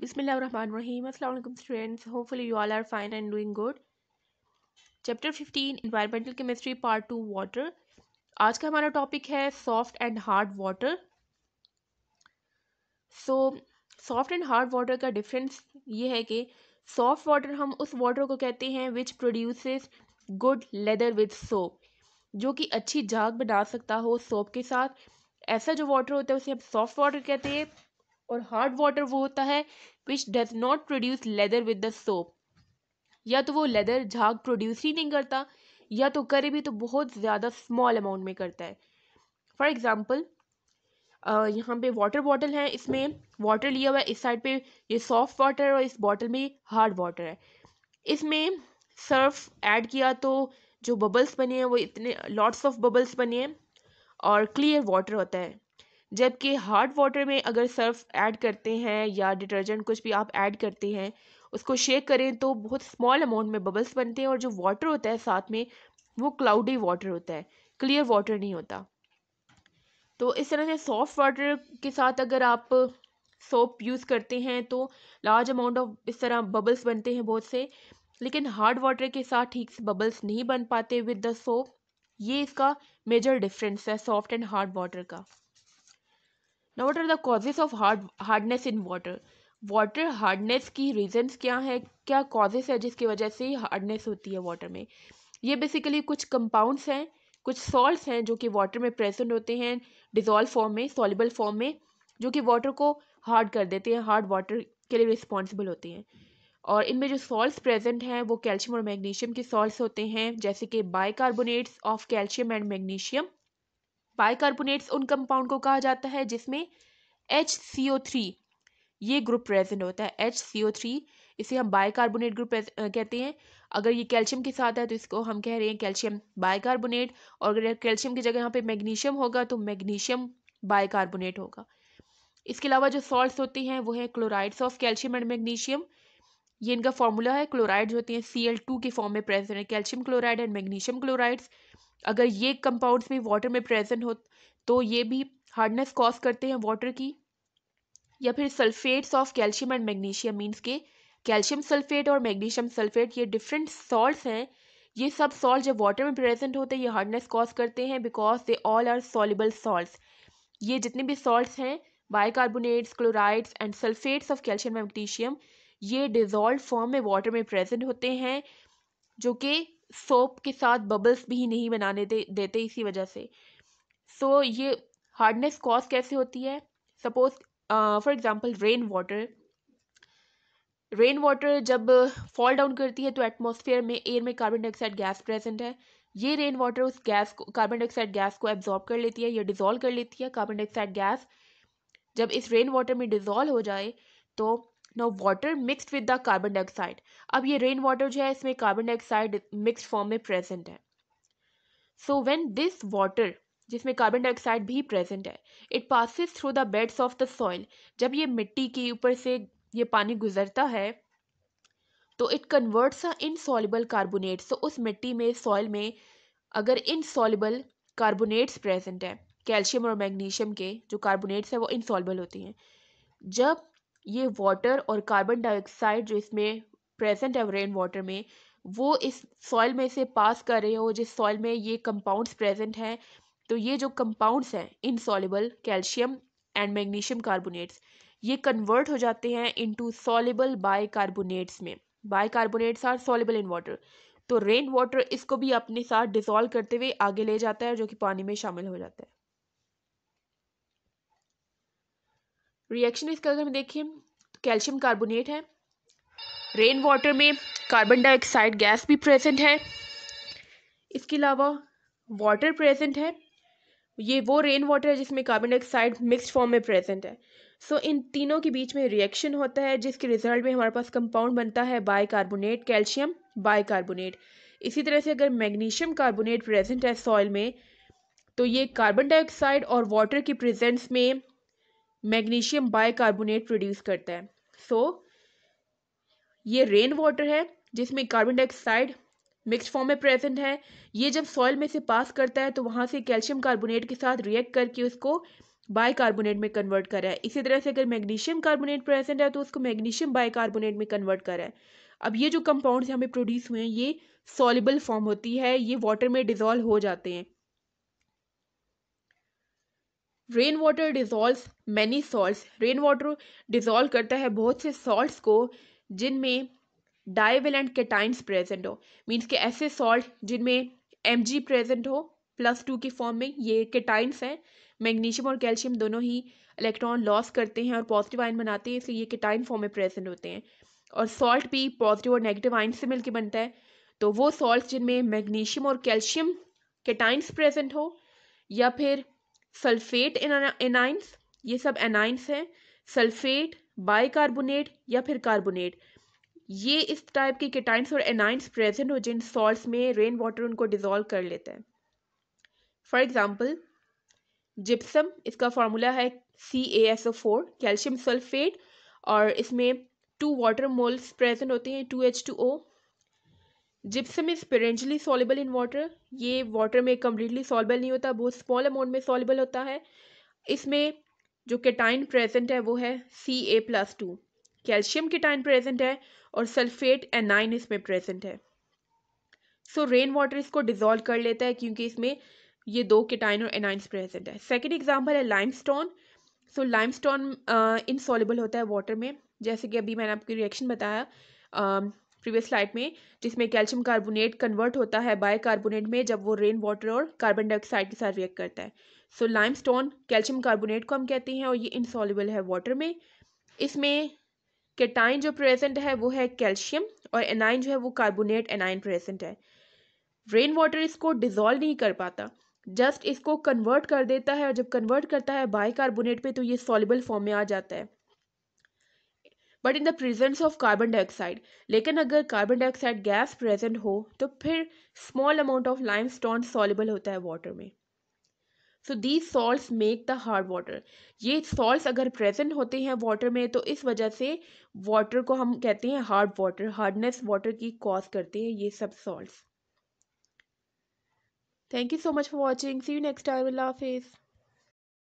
बिसमीम अल्लाम एंड गुड chapter fifteen environmental part two water आज का हमारा टॉपिक है soft and hard water so soft and hard water का डिफरेंस ये है कि सॉफ्ट वाटर हम उस वाटर को कहते हैं which produce good lather with soap जो कि अच्छी झाग बना सकता हो सोप के साथ ऐसा जो वाटर होता है उसे हम सॉफ्ट वाटर कहते हैं और हार्ड वाटर वो होता है which does not produce lather with the soap या तो वो लेदर झाग प्रोड्यूस ही नहीं करता या तो करे भी तो बहुत ज़्यादा स्मॉल अमाउंट में करता है फॉर एग्ज़ाम्पल यहाँ पे वाटर बॉटल है इसमें वाटर लिया हुआ है इस साइड पे ये सॉफ्ट वाटर है और इस बॉटल में हार्ड वाटर है इसमें सर्फ ऐड किया तो जो बबल्स बने हैं वो इतने लॉट्स ऑफ बबल्स बने हैं और क्लियर वाटर होता है जबकि हॉट वाटर में अगर सर्फ़ ऐड करते हैं या डिटर्जेंट कुछ भी आप ऐड करते हैं उसको शेक करें तो बहुत स्मॉल अमाउंट में बबल्स बनते हैं और जो वाटर होता है साथ में वो क्लाउडी वाटर होता है क्लियर वाटर नहीं होता तो इस तरह से सॉफ्ट वाटर के साथ अगर आप सोप यूज़ करते हैं तो लार्ज अमाउंट ऑफ इस तरह बबल्स बनते हैं बहुत से लेकिन हार्ड वाटर के साथ ठीक से बबल्स नहीं बन पाते विद द सोप ये इसका मेजर डिफरेंस है सॉफ्ट एंड हार्ड वाटर का ना what are the causes of hard hardness in water water hardness की रीजंस क्या हैं क्या कॉजेस है जिसकी वजह से हार्डनेस होती है वाटर में ये बेसिकली कुछ कंपाउंड्स हैं कुछ सॉल्ट्स हैं जो कि वाटर में प्रेजेंट होते हैं डिजॉल्व फॉर्म में सॉलेबल फॉर्म में जो कि वाटर को हार्ड कर देते हैं हार्ड वाटर के लिए रिस्पॉन्सिबल होते हैं और इनमें जो सॉल्ट्स प्रेजेंट हैं वो कैल्शियम और मैग्नीशियम के सॉल्ट होते हैं जैसे कि bicarbonates of calcium and magnesium bicarbonates उन कंपाउंड को कहा जाता है जिसमें एच सी ओ थ्री ये ग्रुप प्रेजेंट होता है एच सी ओ थ्री इसे हम बाइकार्बोनेट ग्रुप कहते हैं अगर ये कैल्शियम के साथ है तो इसको हम कह रहे हैं कैल्शियम बाइकार्बोनेट और अगर कैल्शियम की जगह यहाँ पे मैग्नीशियम होगा तो मैग्नीशियम बाइकार्बोनेट होगा इसके अलावा जो सॉल्ट्स होते हैं वो हैं chlorides of calcium and magnesium ये इनका फॉर्मूला है क्लोराइड्स होते हैं सी एल टू के फॉर्म में प्रेजेंट है calcium chloride and magnesium chlorides अगर ये कंपाउंड्स भी वाटर में प्रेजेंट हो तो ये भी हार्डनेस कॉज करते हैं वाटर की या फिर sulphates of calcium and magnesium means के कैल्शियम सल्फेट और मैग्नीशियम सल्फेट ये डिफरेंट सॉल्ट्स हैं ये सब सॉल्ट जब वाटर में प्रेजेंट होते हैं ये हार्डनेस कॉज करते हैं because they all are soluble salts ये जितने भी सॉल्ट्स हैं carbonates chlorides and sulphates of calcium magnesium ये डिजॉल्व फॉर्म में वाटर में प्रेजेंट होते हैं जो कि सोप के साथ बबल्स भी नहीं बनाने दे देते इसी वजह से सो so, ये हार्डनेस कॉज कैसे होती है suppose for example rain water rain water जब फॉल डाउन करती है तो एटमॉस्फेयर में एयर में कार्बन डाइऑक्साइड गैस प्रेजेंट है ये रेन वाटर उस गैस को कार्बन डाइऑक्साइड गैस को एब्जॉर्ब कर लेती है या डिज़ोल्व कर लेती है कार्बन डाइऑक्साइड गैस जब इस रेन वाटर में डिज़ोल्व हो जाए तो now water mixed with the carbon dioxide अब ये रेन वाटर जो है इसमें कार्बन डाइऑक्साइड मिक्सड फॉर्म में प्रेजेंट है सो वेन दिस वाटर जिसमें कार्बन डाइऑक्साइड भी प्रेजेंट है it passes through the beds of the soil जब ये मिट्टी के ऊपर से ये पानी गुजरता है तो it converts a insoluble carbonate so उस मिट्टी में सॉइल में अगर इनसॉलिबल कार्बोनेट्स प्रेजेंट है कैल्शियम और मैग्नीशियम के जो कार्बोनेट्स हैं वो इनसॉलिबल होती हैं जब ये वाटर और कार्बन डाइऑक्साइड जो इसमें प्रेजेंट है रेन वाटर में वो इस सॉइल में से पास कर रहे हो जिस सॉइल में ये कंपाउंड्स प्रेजेंट हैं तो ये जो कंपाउंड्स हैं insoluble calcium and magnesium carbonates ये कन्वर्ट हो जाते हैं इनटू सॉलेबल बाई कार्बोनेट्स में bicarbonates are soluble in water तो रेन वाटर इसको भी अपने साथ डिसॉल्व करते हुए आगे ले जाता है जो कि पानी में शामिल हो जाता है रिएक्शन इसका अगर हम देखें तो कैल्शियम कार्बोनेट है रेन वाटर में कार्बन डाइऑक्साइड गैस भी प्रेजेंट है इसके अलावा वाटर प्रेजेंट है ये वो रेन वाटर है जिसमें कार्बन डाइऑक्साइड मिक्स्ड फॉर्म में प्रेजेंट है सो so, इन तीनों के बीच में रिएक्शन होता है जिसके रिजल्ट में हमारे पास कंपाउंड बनता है bicarbonate calcium bicarbonate इसी तरह से अगर मैग्नीशियम कार्बोनेट प्रेजेंट है सॉइल में तो ये कार्बन डाइऑक्साइड और वाटर की प्रेजेंस में मैग्नीशियम बाइकार्बोनेट प्रोड्यूस करता है सो so, ये रेन वाटर है जिसमें कार्बन डाइऑक्साइड मिक्स फॉर्म में प्रेजेंट है ये जब सॉइल में से पास करता है तो वहाँ से कैल्शियम कार्बोनेट के साथ रिएक्ट करके उसको बाइकार्बोनेट में कन्वर्ट करा है इसी तरह से अगर मैग्नीशियम कार्बोनेट प्रेजेंट है तो उसको मैग्नीशियम बाइकार्बोनेट में कन्वर्ट करा है अब ये जो कंपाउंड्स हमें प्रोड्यूस हुए हैं ये सॉलिबल फॉर्म होती है ये वाटर में डिजॉल्व हो जाते हैं rain water dissolve many salts rain water dissolve करता है बहुत से सॉल्ट को जिनमें एंड कैटाइंस प्रेजेंट हो मीन्स के ऐसे सॉल्ट जिनमें एम जी प्रेजेंट हो प्लस टू की फॉर्म में ये केटाइंस हैं मैग्नीशियम और कैल्शियम दोनों ही इलेक्ट्रॉन लॉस करते हैं और पॉजिटिव आयन बनाते हैं इसलिए ये केटाइन फॉर्म में प्रेजेंट होते हैं और सॉल्ट भी पॉजिटिव और नेगेटिव आयन से मिलकर बनता है तो वो सॉल्ट जिनमें मैग्नीशियम और कैल्शियम केटाइंस प्रेजेंट हो या फिर सल्फेट एनाइंस ये सब एनाइंस हैं सल्फेट बाइकार्बोनेट या फिर कार्बोनेट ये इस टाइप के किटाइंस और एनाइंस प्रेजेंट हो जिन सॉल्ट्स में रेन वाटर उनको डिजोल्व कर लेते हैं फॉर एग्जाम्पल जिप्सम इसका फार्मूला है C A S O four calcium sulphate और इसमें टू वाटर मोल्स प्रेजेंट होते हैं two H two O gypsum is partially soluble in water ये वाटर में कम्प्लीटली सॉलेबल नहीं होता बहुत स्मॉल अमाउंट में सॉलेबल होता है इसमें जो केटाइन प्रेजेंट है वो है C A plus two calcium cation present है और सल्फेट एनाइन इसमें प्रेजेंट है सो रेन वाटर इसको डिजोल्व कर लेता है क्योंकि इसमें ये दो केटाइन और एनाइंस प्रेजेंट है सेकेंड एग्जाम्पल है lime stone so lime stone insoluble होता है वाटर में जैसे कि अभी मैंने आपको रिएक्शन बताया प्रीवियस स्लाइड में जिसमें कैल्शियम कार्बोनेट कन्वर्ट होता है बाय कार्बोनेट में जब वो रेन वाटर और कार्बन डाइऑक्साइड के साथ रिएक्ट करता है so lime stone calcium carbonate को हम कहते हैं और ये इंसॉलेबल है वाटर में इसमें केटाइन जो प्रेजेंट है वो है कैल्शियम और एनाइन जो है वो कार्बोनेट एनाइन प्रेजेंट है रेन वाटर इसको डिजोल्व नहीं कर पाता जस्ट इसको कन्वर्ट कर देता है और जब कन्वर्ट करता है बाई कार्बोनेट पे तो ये सॉलेबल फॉर्म में आ जाता है but in the presence of carbon dioxide लेकिन अगर कार्बन डाइऑक्साइड गैस प्रेजेंट हो तो फिर small amount of lime stone soluble होता है वाटर में so these salt make the hard water ये सॉल्ट अगर प्रेजेंट होते हैं वाटर में तो इस वजह से वाटर को हम कहते हैं हार्ड वाटर हार्डनेस वाटर की कॉज करते हैं ये सब salt thank you so much for watching see you next time अल्लाह हाफिज़